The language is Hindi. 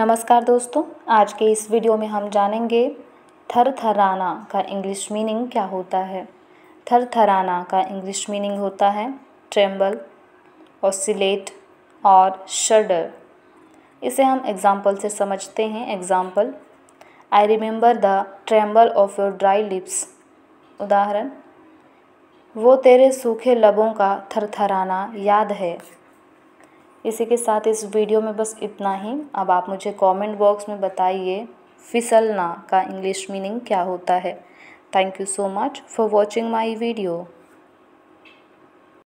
नमस्कार दोस्तों आज के इस वीडियो में हम जानेंगे थर थराना का इंग्लिश मीनिंग क्या होता है थर थराना का इंग्लिश मीनिंग होता है ट्रेम्बल ऑसिलेट और शर्डर इसे हम एग्ज़ाम्पल से समझते हैं example I remember the tremble of your dry lips उदाहरण वो तेरे सूखे लबों का थरथराना याद है इसी के साथ इस वीडियो में बस इतना ही अब आप मुझे कमेंट बॉक्स में बताइए फिसलना का इंग्लिश मीनिंग क्या होता है thank you so much for watching my video